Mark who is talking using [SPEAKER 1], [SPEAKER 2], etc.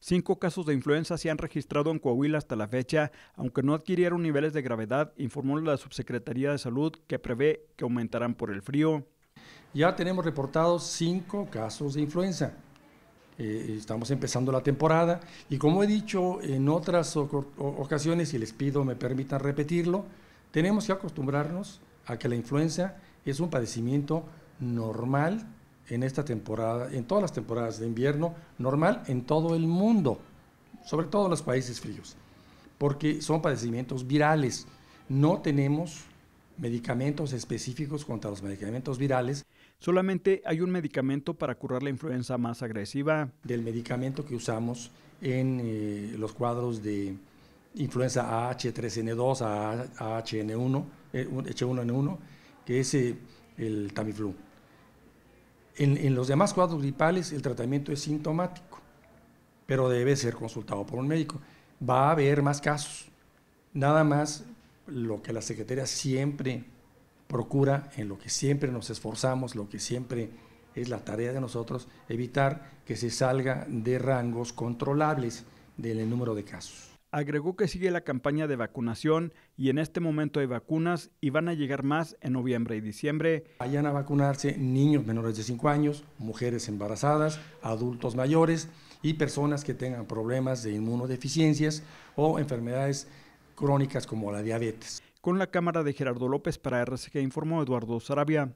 [SPEAKER 1] Cinco casos de influenza se han registrado en Coahuila hasta la fecha, aunque no adquirieron niveles de gravedad, informó la Subsecretaría de Salud, que prevé que aumentarán por el
[SPEAKER 2] frío. Ya tenemos reportados cinco casos de influenza. Eh, estamos empezando la temporada y como he dicho en otras ocasiones, y les pido me permitan repetirlo, tenemos que acostumbrarnos a que la influenza es un padecimiento normal en esta temporada, en todas las temporadas de invierno, normal en todo el mundo, sobre todo en los países fríos, porque son padecimientos virales. No tenemos medicamentos específicos contra los medicamentos
[SPEAKER 1] virales. Solamente hay un medicamento para curar la influenza más agresiva. Del
[SPEAKER 2] medicamento que usamos en eh, los cuadros de influenza h 3 n AHN1, H1N1, e, que es eh, el Tamiflu. En, los demás cuadros gripales el tratamiento es sintomático, pero debe ser consultado por un médico. Va a haber más casos. Nada más lo que la Secretaría siempre procura, en lo que siempre nos esforzamos, lo que siempre es la tarea de nosotros, evitar que se salga de rangos controlables del número de casos. Agregó que sigue la campaña de
[SPEAKER 1] vacunación y en este momento hay vacunas y van a llegar más en noviembre y diciembre. Vayan
[SPEAKER 2] a vacunarse niños menores de 5 años, mujeres embarazadas, adultos mayores y personas que tengan problemas de inmunodeficiencias o enfermedades
[SPEAKER 1] crónicas como la diabetes. Con la cámara de Gerardo López para RCG informó Eduardo Sarabia.